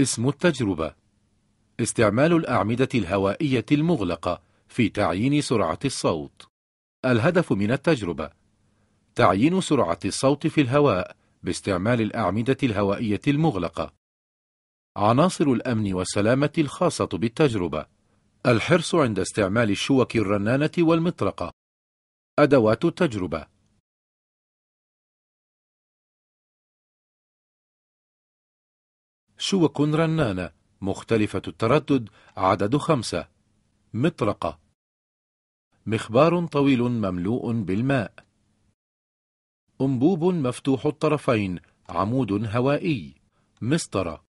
اسم التجربة استعمال الأعمدة الهوائية المغلقة في تعيين سرعة الصوت الهدف من التجربة تعيين سرعة الصوت في الهواء باستعمال الأعمدة الهوائية المغلقة عناصر الأمن والسلامة الخاصة بالتجربة الحرص عند استعمال الشوك الرنانة والمطرقة أدوات التجربة شوك رنانة مختلفة التردد عدد خمسة مطرقة مخبار طويل مملوء بالماء أنبوب مفتوح الطرفين عمود هوائي مسطرة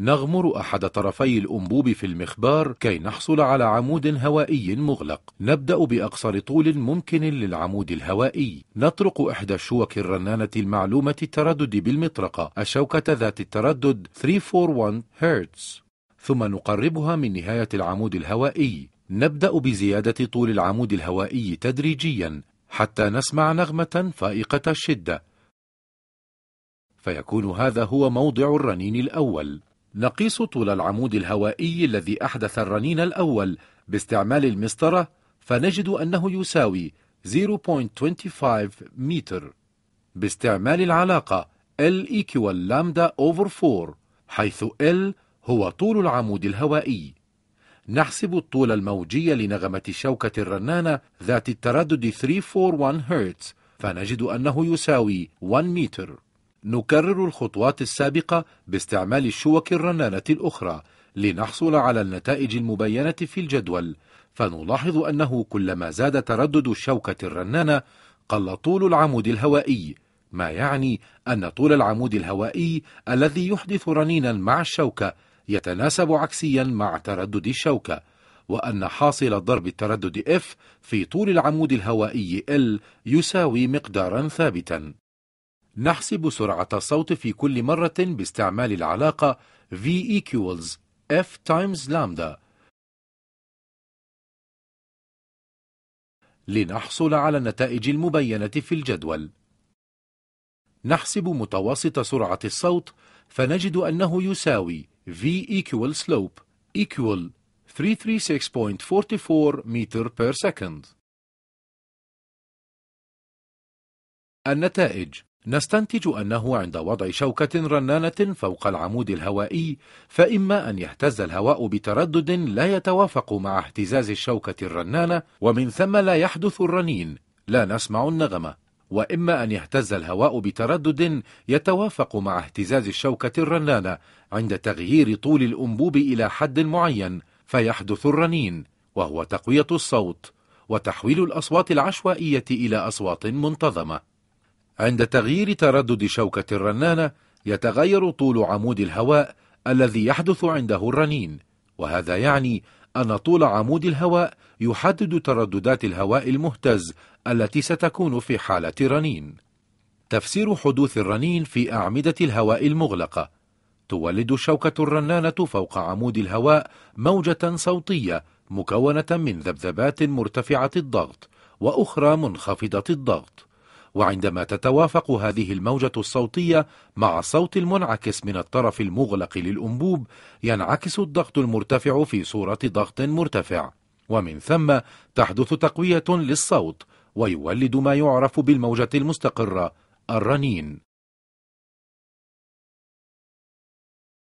نغمر أحد طرفي الأنبوب في المخبار كي نحصل على عمود هوائي مغلق نبدأ بأقصر طول ممكن للعمود الهوائي نطرق إحدى الشوك الرنانة المعلومة التردد بالمطرقة الشوكة ذات التردد 341 هرتز ثم نقربها من نهاية العمود الهوائي نبدأ بزيادة طول العمود الهوائي تدريجيا حتى نسمع نغمة فائقة الشدة فيكون هذا هو موضع الرنين الأول نقيس طول العمود الهوائي الذي أحدث الرنين الأول باستعمال المسطرة فنجد أنه يساوي 0.25 متر باستعمال العلاقة L equal lambda over 4 حيث L هو طول العمود الهوائي نحسب الطول الموجي لنغمة الشوكة الرنانة ذات التردد 341 هرتز فنجد أنه يساوي 1 متر نكرر الخطوات السابقة باستعمال الشوك الرنانة الأخرى لنحصل على النتائج المبينة في الجدول فنلاحظ أنه كلما زاد تردد الشوكة الرنانة قل طول العمود الهوائي ما يعني أن طول العمود الهوائي الذي يحدث رنينا مع الشوكة يتناسب عكسيا مع تردد الشوكة وأن حاصل ضرب التردد F في طول العمود الهوائي L يساوي مقدارا ثابتا نحسب سرعة الصوت في كل مرة باستعمال العلاقة V equals F times lambda لنحصل على النتائج المبينة في الجدول نحسب متوسط سرعة الصوت فنجد أنه يساوي V equal slope equal 336.44 متر per second النتائج نستنتج أنه عند وضع شوكة رنانة فوق العمود الهوائي فإما أن يهتز الهواء بتردد لا يتوافق مع اهتزاز الشوكة الرنانة ومن ثم لا يحدث الرنين لا نسمع النغمة وإما أن يهتز الهواء بتردد يتوافق مع اهتزاز الشوكة الرنانة عند تغيير طول الأنبوب إلى حد معين فيحدث الرنين وهو تقوية الصوت وتحويل الأصوات العشوائية إلى أصوات منتظمة عند تغيير تردد شوكة الرنانة يتغير طول عمود الهواء الذي يحدث عنده الرنين وهذا يعني أن طول عمود الهواء يحدد ترددات الهواء المهتز التي ستكون في حالة رنين تفسير حدوث الرنين في أعمدة الهواء المغلقة تولد شوكة الرنانة فوق عمود الهواء موجة صوتية مكونة من ذبذبات مرتفعة الضغط وأخرى منخفضة الضغط وعندما تتوافق هذه الموجة الصوتية مع الصوت المنعكس من الطرف المغلق للأنبوب ينعكس الضغط المرتفع في صورة ضغط مرتفع ومن ثم تحدث تقوية للصوت ويولد ما يعرف بالموجة المستقرة الرنين